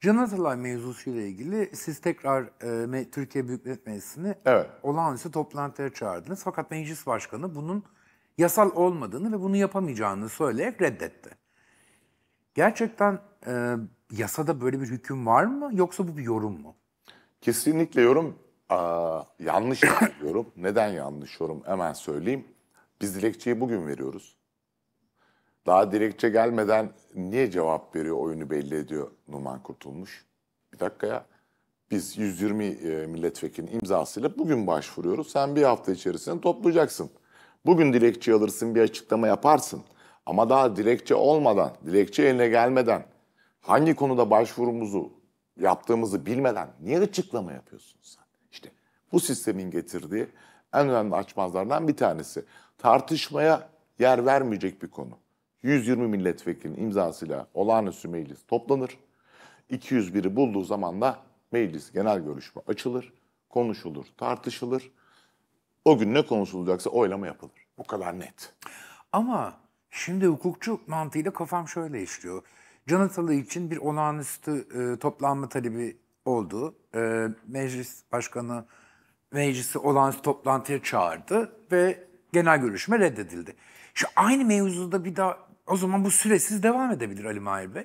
Can Atalay mevzusuyla ilgili siz tekrar e, Türkiye Büyük Millet Meclisi'ni evet. olağanüstü toplantıya çağırdınız. Fakat meclis başkanı bunun yasal olmadığını ve bunu yapamayacağını söyleyerek reddetti. Gerçekten e, yasada böyle bir hüküm var mı yoksa bu bir yorum mu? Kesinlikle yorum Aa, yanlış yorum. Neden yanlış yorum hemen söyleyeyim. Biz dilekçeyi bugün veriyoruz. Daha dilekçe gelmeden niye cevap veriyor oyunu belli ediyor Numan Kurtulmuş? Bir dakika ya. Biz 120 e, milletvekilinin imzasıyla bugün başvuruyoruz. Sen bir hafta içerisinde toplayacaksın. Bugün dilekçe alırsın, bir açıklama yaparsın. Ama daha dilekçe olmadan, dilekçe eline gelmeden, hangi konuda başvurumuzu yaptığımızı bilmeden niye açıklama yapıyorsun sen? İşte bu sistemin getirdiği en önemli açmazlardan bir tanesi. Tartışmaya yer vermeyecek bir konu. 120 milletvekilinin imzasıyla olağanüstü meclis toplanır. 201'i bulduğu zaman da meclis genel görüşme açılır, konuşulur, tartışılır. O gün ne konuşulacaksa oylama yapılır. Bu kadar net. Ama şimdi hukukçu mantığıyla kafam şöyle işliyor. Canatalı için bir olağanüstü e, toplanma talebi oldu. E, meclis başkanı meclisi olağanüstü toplantıya çağırdı ve genel görüşme reddedildi. Şu aynı mevzuda bir daha o zaman bu süresiz devam edebilir Ali Mahir Bey.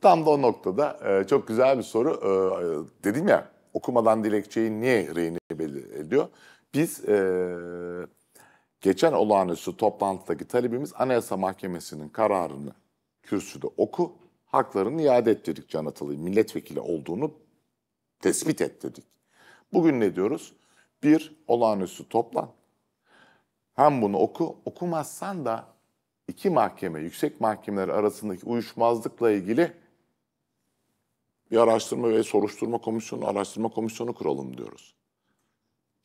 Tam da o noktada e, çok güzel bir soru. E, dedim ya okumadan dilekçeyi niye rehine belli ediyor? Biz e, geçen olağanüstü toplantıdaki talebimiz Anayasa Mahkemesi'nin kararını kürsüde oku, haklarını iade et dedik Can Atalay'ın milletvekili olduğunu tespit et dedik. Bugün ne diyoruz? Bir, olağanüstü toplan. Hem bunu oku, okumazsan da iki mahkeme, yüksek mahkemeler arasındaki uyuşmazlıkla ilgili bir araştırma ve soruşturma komisyonu, araştırma komisyonu kuralım diyoruz.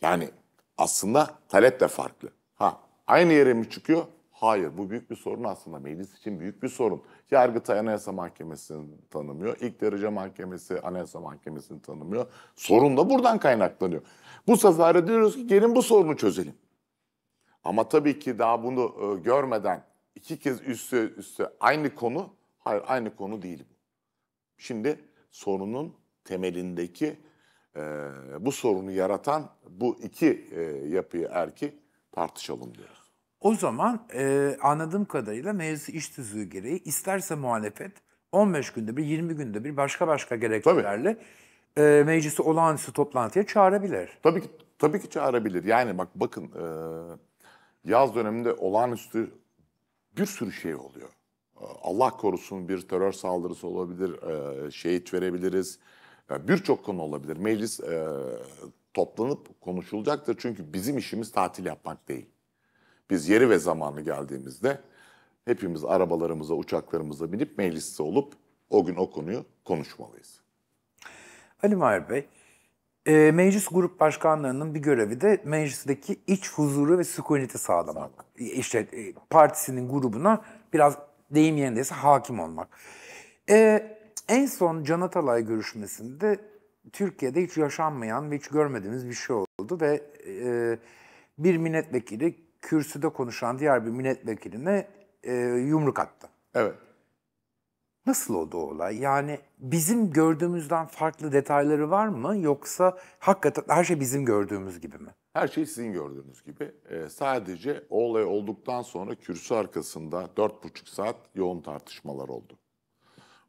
Yani aslında talep de farklı. Ha, aynı yere mi çıkıyor? Hayır, bu büyük bir sorun aslında. Meclis için büyük bir sorun. Yargıtay Anayasa Mahkemesi'ni tanımıyor. İlk derece mahkemesi Anayasa Mahkemesi'ni tanımıyor. Sorun da buradan kaynaklanıyor. Bu sefer diyoruz ki gelin bu sorunu çözelim. Ama tabii ki daha bunu e, görmeden iki kez üstü üstü aynı konu. Hayır aynı konu değil bu. Şimdi sorunun temelindeki e, bu sorunu yaratan bu iki e, yapıyı erki tartışalım diyoruz. O zaman e, anladığım kadarıyla meclis iş tüzüğü gereği isterse muhalefet 15 günde bir, 20 günde bir başka başka gerekçelerle e, meclisi olağanüstü toplantıya çağırabilir. Tabii ki tabii ki çağırabilir. Yani bak bakın e, yaz döneminde olağanüstü bir sürü şey oluyor. Ee, Allah korusun bir terör saldırısı olabilir, e, şehit verebiliriz. Birçok konu olabilir. Meclis e, toplanıp konuşulacaktır. Çünkü bizim işimiz tatil yapmak değil. Biz yeri ve zamanı geldiğimizde hepimiz arabalarımıza, uçaklarımıza binip mecliste olup o gün o konuyu konuşmalıyız. Ali Mahir Bey, e, meclis grup başkanlarının bir görevi de meclisteki iç huzuru ve sükuneti sağlamak. İşte e, partisinin grubuna biraz deyim yerindeyse hakim olmak. E, en son Can Atalay görüşmesinde Türkiye'de hiç yaşanmayan ve hiç görmediğimiz bir şey oldu ve e, bir milletvekili kürsüde konuşan diğer bir milletvekiline e, yumruk attı. Evet. Nasıl oldu o olay? Yani bizim gördüğümüzden farklı detayları var mı yoksa hakikaten her şey bizim gördüğümüz gibi mi? Her şey sizin gördüğünüz gibi. Ee, sadece o olay olduktan sonra kürsü arkasında dört buçuk saat yoğun tartışmalar oldu.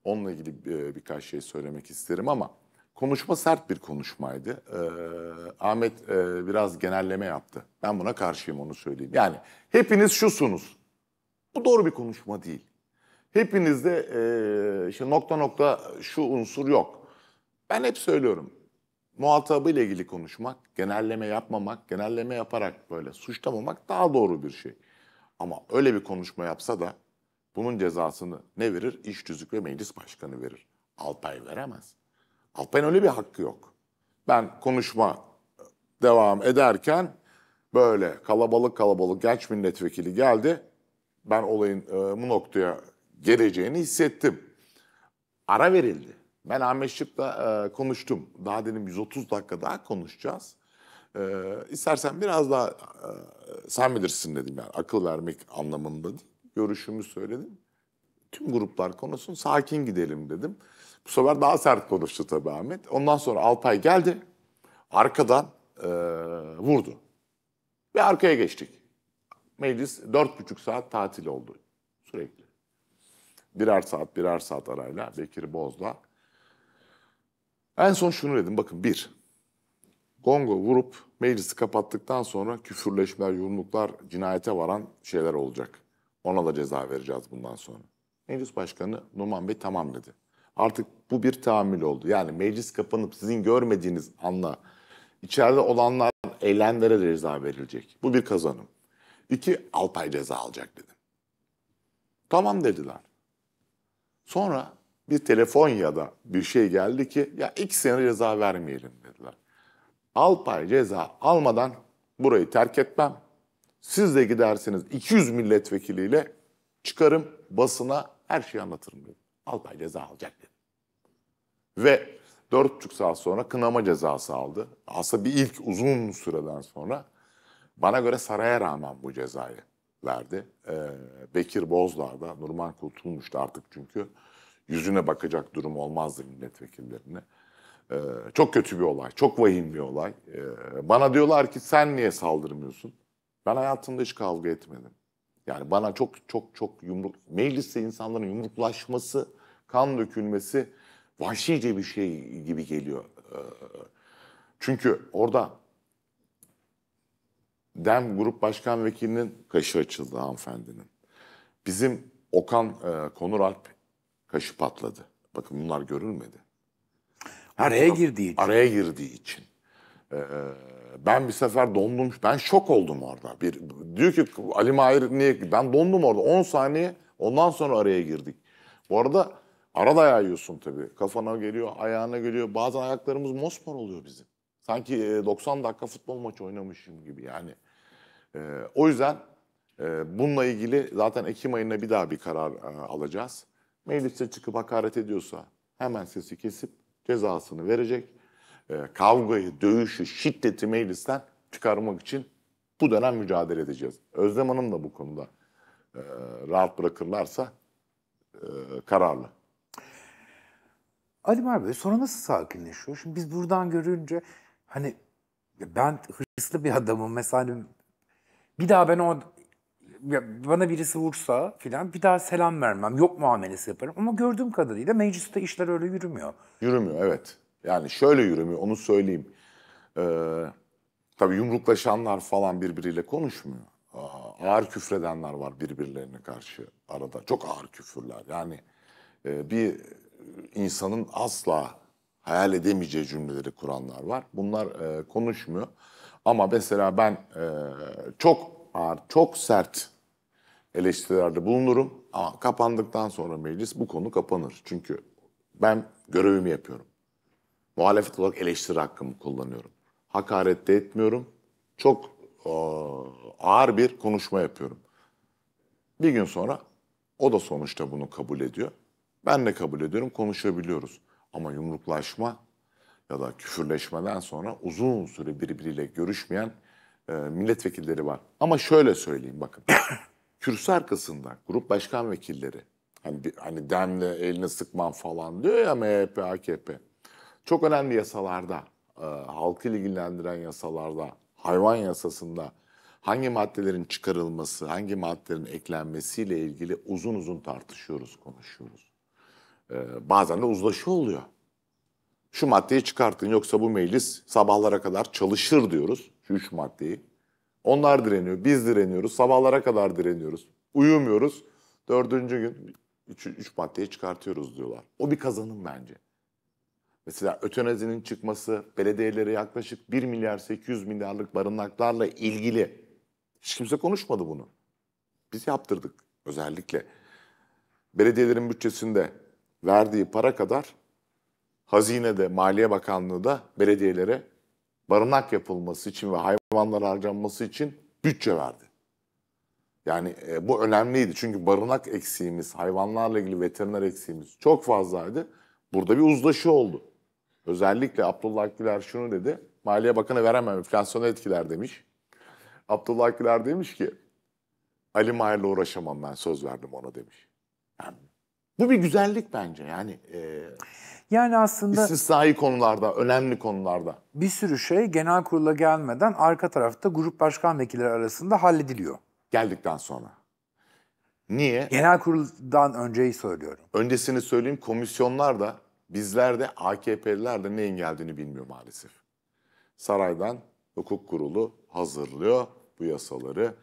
Onunla ilgili e, birkaç şey söylemek isterim ama konuşma sert bir konuşmaydı. Ee, Ahmet e, biraz genelleme yaptı. Ben buna karşıyım onu söyleyeyim. Yani hepiniz şusunuz. Bu doğru bir konuşma değil. Hepinizde e, işte nokta nokta şu unsur yok. Ben hep söylüyorum. Muhatabı ile ilgili konuşmak, genelleme yapmamak, genelleme yaparak böyle suçlamamak daha doğru bir şey. Ama öyle bir konuşma yapsa da bunun cezasını ne verir? İş tüzük ve meclis başkanı verir. Alpay veremez. Alpay'ın öyle bir hakkı yok. Ben konuşma devam ederken böyle kalabalık kalabalık genç milletvekili geldi. Ben olayın e, bu noktaya geleceğini hissettim. Ara verildi. Ben Ahmet Şık'la e, konuştum. Daha dedim 130 dakika daha konuşacağız. E, istersen biraz daha e, sen bilirsin dedim yani akıl vermek anlamında görüşümü söyledim. Tüm gruplar konuşsun, sakin gidelim dedim. Bu sefer daha sert konuştu tabii Ahmet. Ondan sonra Alpay geldi. Arkadan e, vurdu. Ve arkaya geçtik. Meclis dört buçuk saat tatil oldu sürekli. Birer saat, birer saat arayla Bekir Boz'la. En son şunu dedim bakın bir. Gongo vurup meclisi kapattıktan sonra küfürleşmeler, yumruklar, cinayete varan şeyler olacak. Ona da ceza vereceğiz bundan sonra. Meclis Başkanı Numan Bey tamam dedi. Artık bu bir tahammül oldu. Yani meclis kapanıp sizin görmediğiniz anla içeride olanlar eylemlere de ceza verilecek. Bu bir kazanım. İki, Alpay ceza alacak dedim. Tamam dediler. Sonra bir telefon ya da bir şey geldi ki ya iki sene ceza vermeyelim dediler. Alpay ceza almadan burayı terk etmem. Siz de gidersiniz 200 milletvekiliyle çıkarım basına her şeyi anlatırım dedi. Alpay ceza alacak dedi. Ve buçuk saat sonra kınama cezası aldı. Aslında bir ilk uzun süreden sonra bana göre saraya rağmen bu cezayı verdi. E, Bekir Bozdağ da Nurman Kurtulmuş'tu artık çünkü yüzüne bakacak durum olmazdı milletvekillerine. E, çok kötü bir olay, çok vahim bir olay. E, bana diyorlar ki sen niye saldırmıyorsun? Ben hayatımda hiç kavga etmedim. Yani bana çok çok çok yumruk, mecliste insanların yumruklaşması, kan dökülmesi vahşice bir şey gibi geliyor. Çünkü orada DEM Grup Başkan Vekilinin kaşı açıldı hanımefendinin. Bizim Okan e, Konur Alp kaşı patladı. Bakın bunlar görülmedi. araya taraf, girdiği için. Araya girdiği için. Ee, ben bir sefer dondum. Ben şok oldum orada. Bir, diyor ki Ali Mahir niye? Ben dondum orada. 10 saniye ondan sonra araya girdik. Bu arada arada yayıyorsun tabii. Kafana geliyor, ayağına geliyor. Bazen ayaklarımız mosmor oluyor bizim. Sanki 90 e, dakika futbol maçı oynamışım gibi yani. E, o yüzden e, bununla ilgili zaten Ekim ayında bir daha bir karar e, alacağız. Mecliste çıkıp hakaret ediyorsa hemen sesi kesip cezasını verecek. E, kavgayı, dövüşü, şiddeti meclisten çıkarmak için bu dönem mücadele edeceğiz. Özlem Hanım da bu konuda e, rahat bırakırlarsa e, kararlı. Ali Mar Bey sonra nasıl sakinleşiyor? Şimdi biz buradan görünce Hani ben hırslı bir adamım. Mesela hani bir daha ben o bana birisi vursa filan bir daha selam vermem. Yok muamelesi yaparım. Ama gördüğüm kadarıyla mecliste işler öyle yürümüyor. Yürümüyor evet. Yani şöyle yürümüyor onu söyleyeyim. Ee, tabii yumruklaşanlar falan birbiriyle konuşmuyor. ağır küfredenler var birbirlerine karşı arada. Çok ağır küfürler. Yani e, bir insanın asla hayal edemeyeceği cümleleri kuranlar var. Bunlar e, konuşmuyor. Ama mesela ben e, çok ağır, çok sert eleştirilerde bulunurum. Ama kapandıktan sonra meclis bu konu kapanır. Çünkü ben görevimi yapıyorum. Muhalefet olarak eleştiri hakkımı kullanıyorum. Hakaret de etmiyorum. Çok e, ağır bir konuşma yapıyorum. Bir gün sonra o da sonuçta bunu kabul ediyor. Ben de kabul ediyorum, konuşabiliyoruz. Ama yumruklaşma ya da küfürleşmeden sonra uzun süre birbiriyle görüşmeyen e, milletvekilleri var. Ama şöyle söyleyeyim bakın. Kürsü arkasında grup başkan vekilleri hani, hani demle elini sıkman falan diyor ya MHP, AKP. Çok önemli yasalarda, e, halkı ilgilendiren yasalarda, hayvan yasasında hangi maddelerin çıkarılması, hangi maddelerin eklenmesiyle ilgili uzun uzun tartışıyoruz, konuşuyoruz. Ee, bazen de uzlaşı oluyor. Şu maddeyi çıkartın yoksa bu meclis sabahlara kadar çalışır diyoruz. Şu üç maddeyi. Onlar direniyor, biz direniyoruz, sabahlara kadar direniyoruz. Uyumuyoruz. Dördüncü gün üç, üç maddeyi çıkartıyoruz diyorlar. O bir kazanım bence. Mesela ötenazinin çıkması, belediyelere yaklaşık 1 milyar 800 milyarlık barınaklarla ilgili. Hiç kimse konuşmadı bunu. Biz yaptırdık özellikle. Belediyelerin bütçesinde verdiği para kadar hazinede, Maliye Bakanlığı da belediyelere barınak yapılması için ve hayvanlar harcanması için bütçe verdi. Yani e, bu önemliydi. Çünkü barınak eksiğimiz, hayvanlarla ilgili veteriner eksiğimiz çok fazlaydı. Burada bir uzlaşı oldu. Özellikle Abdullah Güler şunu dedi. Maliye Bakanı veremem, enflasyona etkiler demiş. Abdullah Güler demiş ki, Ali Mahir'le uğraşamam ben söz verdim ona demiş. Yani bu bir güzellik bence yani. E, yani aslında... İstisnai konularda, önemli konularda. Bir sürü şey genel kurula gelmeden arka tarafta grup başkan vekilleri arasında hallediliyor. Geldikten sonra. Niye? Genel kuruldan önceyi söylüyorum. Öncesini söyleyeyim komisyonlar da bizler de AKP'liler de neyin geldiğini bilmiyor maalesef. Saraydan hukuk kurulu hazırlıyor bu yasaları.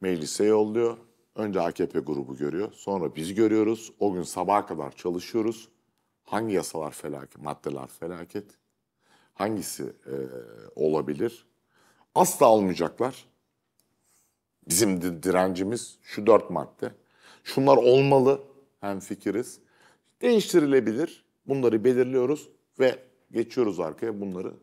Meclise yolluyor. Önce AKP grubu görüyor, sonra biz görüyoruz. O gün sabaha kadar çalışıyoruz. Hangi yasalar felaket, maddeler felaket? Hangisi e, olabilir? Asla almayacaklar. Bizim direncimiz şu dört madde. Şunlar olmalı, hem fikiriz. Değiştirilebilir. Bunları belirliyoruz ve geçiyoruz arkaya bunları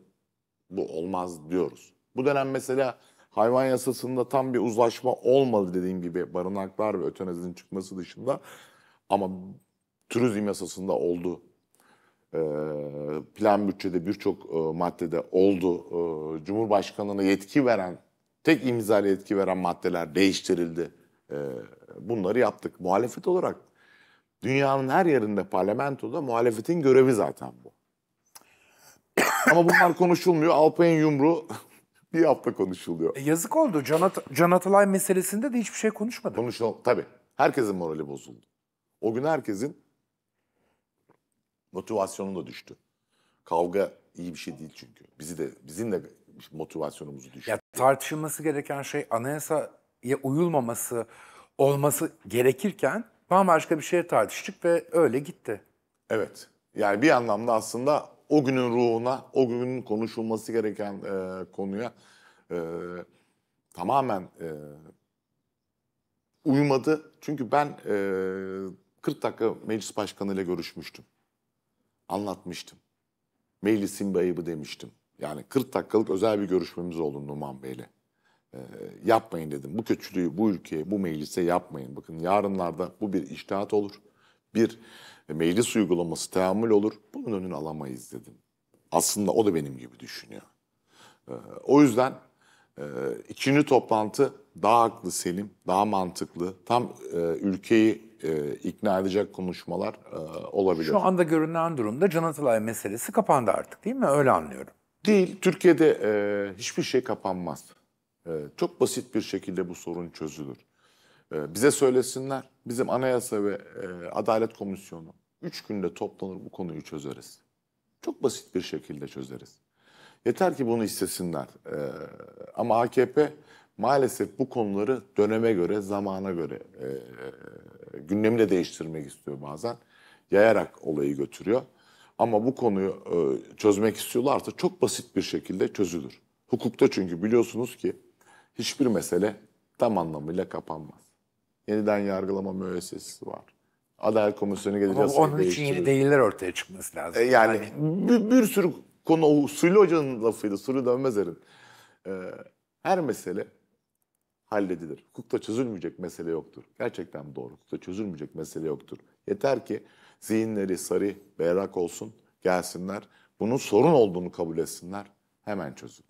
bu olmaz diyoruz. Bu dönem mesela hayvan yasasında tam bir uzlaşma olmadı dediğim gibi barınaklar ve ötenazinin çıkması dışında. Ama turizm yasasında oldu. Ee, plan bütçede birçok e, maddede oldu. Ee, Cumhurbaşkanı'na yetki veren, tek imzalı yetki veren maddeler değiştirildi. Ee, bunları yaptık. Muhalefet olarak dünyanın her yerinde parlamentoda muhalefetin görevi zaten bu. Ama bunlar konuşulmuyor. Alpay'ın yumru bir hafta konuşuluyor. E yazık oldu. Can, At meselesinde de hiçbir şey konuşmadı. Konuşul tabii. Herkesin morali bozuldu. O gün herkesin motivasyonu da düştü. Kavga iyi bir şey değil çünkü. Bizi de bizim de motivasyonumuzu düştü. Ya tartışılması gereken şey anayasaya uyulmaması olması gerekirken bambaşka bir şeye tartıştık ve öyle gitti. Evet. Yani bir anlamda aslında o günün ruhuna, o günün konuşulması gereken e, konuya e, tamamen e, uymadı. Çünkü ben e, 40 dakika meclis başkanı ile görüşmüştüm. Anlatmıştım. Meclisin bir ayıbı demiştim. Yani 40 dakikalık özel bir görüşmemiz oldu Numan Bey'le. E, yapmayın dedim. Bu kötülüğü bu ülkeye, bu meclise yapmayın. Bakın yarınlarda bu bir iştihat olur bir meclis uygulaması teamül olur. Bunun önünü alamayız dedim. Aslında o da benim gibi düşünüyor. Ee, o yüzden e, ikinci toplantı daha haklı Selim, daha mantıklı, tam e, ülkeyi e, ikna edecek konuşmalar olabilir. Şu anda görünen durumda Can Atalay meselesi kapandı artık değil mi? Öyle anlıyorum. Değil. Türkiye'de hiçbir şey kapanmaz. çok basit bir şekilde bu sorun çözülür. Ee, bize söylesinler. Bizim Anayasa ve e, Adalet Komisyonu 3 günde toplanır bu konuyu çözeriz. Çok basit bir şekilde çözeriz. Yeter ki bunu istesinler. Ee, ama AKP maalesef bu konuları döneme göre, zamana göre e, e gündemi de değiştirmek istiyor bazen. Yayarak olayı götürüyor. Ama bu konuyu e, çözmek istiyorlarsa çok basit bir şekilde çözülür. Hukukta çünkü biliyorsunuz ki hiçbir mesele tam anlamıyla kapanmaz yeniden yargılama müessesesi var. Adalet Komisyonu geleceğiz. yasayı Onun için yeni deliller ortaya çıkması lazım. E, yani, yani. Bir, bir sürü konu, o Sulu Hoca'nın lafıydı, Sulu Dönmezer'in. E, her mesele halledilir. Hukukta çözülmeyecek mesele yoktur. Gerçekten doğru. Hukukta çözülmeyecek mesele yoktur. Yeter ki zihinleri sarı, berrak olsun, gelsinler. Bunun sorun olduğunu kabul etsinler. Hemen çözün.